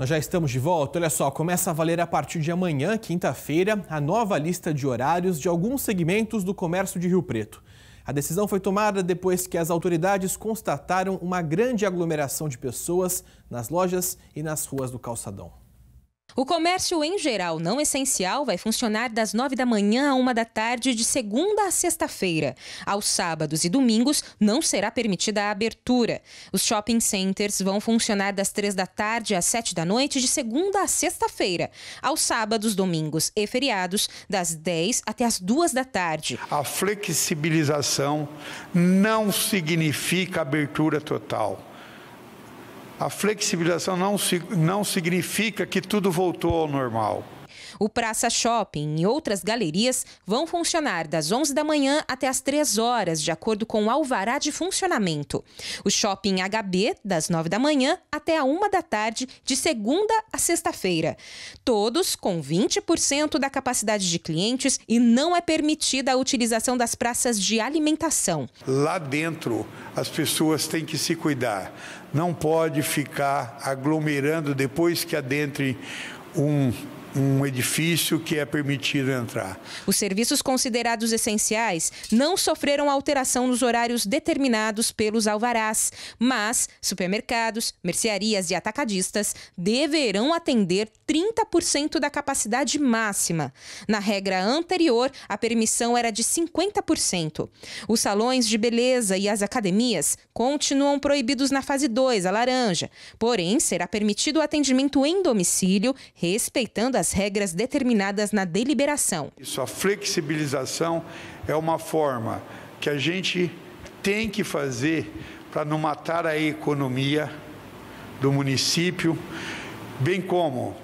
Nós já estamos de volta. Olha só, começa a valer a partir de amanhã, quinta-feira, a nova lista de horários de alguns segmentos do comércio de Rio Preto. A decisão foi tomada depois que as autoridades constataram uma grande aglomeração de pessoas nas lojas e nas ruas do calçadão. O comércio em geral não essencial vai funcionar das 9 da manhã a 1 da tarde de segunda a sexta-feira. Aos sábados e domingos não será permitida a abertura. Os shopping centers vão funcionar das 3 da tarde às 7 da noite de segunda a sexta-feira. Aos sábados, domingos e feriados das 10 até as 2 da tarde. A flexibilização não significa abertura total a flexibilização não, não significa que tudo voltou ao normal. O Praça Shopping e outras galerias vão funcionar das 11 da manhã até as 3 horas, de acordo com o alvará de funcionamento. O Shopping HB, das 9 da manhã até a 1 da tarde, de segunda a sexta-feira. Todos com 20% da capacidade de clientes e não é permitida a utilização das praças de alimentação. Lá dentro, as pessoas têm que se cuidar. Não pode ficar aglomerando depois que adentre um um edifício que é permitido entrar. Os serviços considerados essenciais não sofreram alteração nos horários determinados pelos alvarás, mas supermercados, mercearias e atacadistas deverão atender 30% da capacidade máxima. Na regra anterior, a permissão era de 50%. Os salões de beleza e as academias continuam proibidos na fase 2, a laranja, porém será permitido o atendimento em domicílio, respeitando a as regras determinadas na deliberação. Isso, a flexibilização é uma forma que a gente tem que fazer para não matar a economia do município, bem como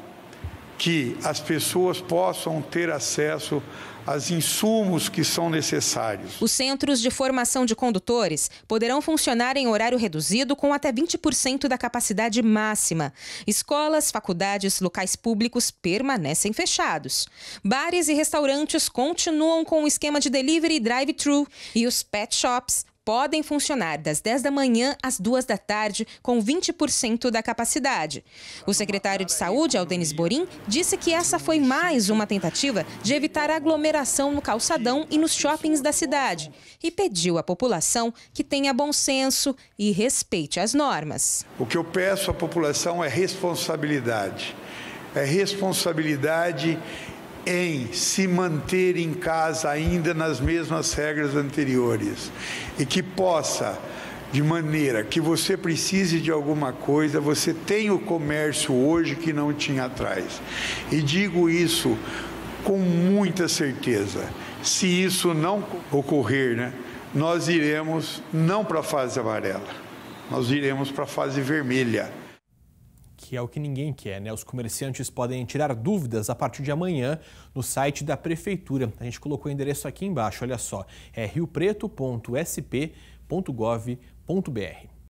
que as pessoas possam ter acesso aos insumos que são necessários. Os centros de formação de condutores poderão funcionar em horário reduzido com até 20% da capacidade máxima. Escolas, faculdades, locais públicos permanecem fechados. Bares e restaurantes continuam com o esquema de delivery drive-thru e os pet shops podem funcionar das 10 da manhã às 2 da tarde, com 20% da capacidade. O secretário de Saúde, Aldenis Borim, disse que essa foi mais uma tentativa de evitar aglomeração no calçadão e nos shoppings da cidade e pediu à população que tenha bom senso e respeite as normas. O que eu peço à população é responsabilidade. É responsabilidade em se manter em casa ainda nas mesmas regras anteriores e que possa de maneira que você precise de alguma coisa, você tem o comércio hoje que não tinha atrás. E digo isso com muita certeza. Se isso não ocorrer, né, nós iremos não para a fase amarela, nós iremos para a fase vermelha que é o que ninguém quer, né? Os comerciantes podem tirar dúvidas a partir de amanhã no site da Prefeitura. A gente colocou o endereço aqui embaixo, olha só, é riopreto.sp.gov.br.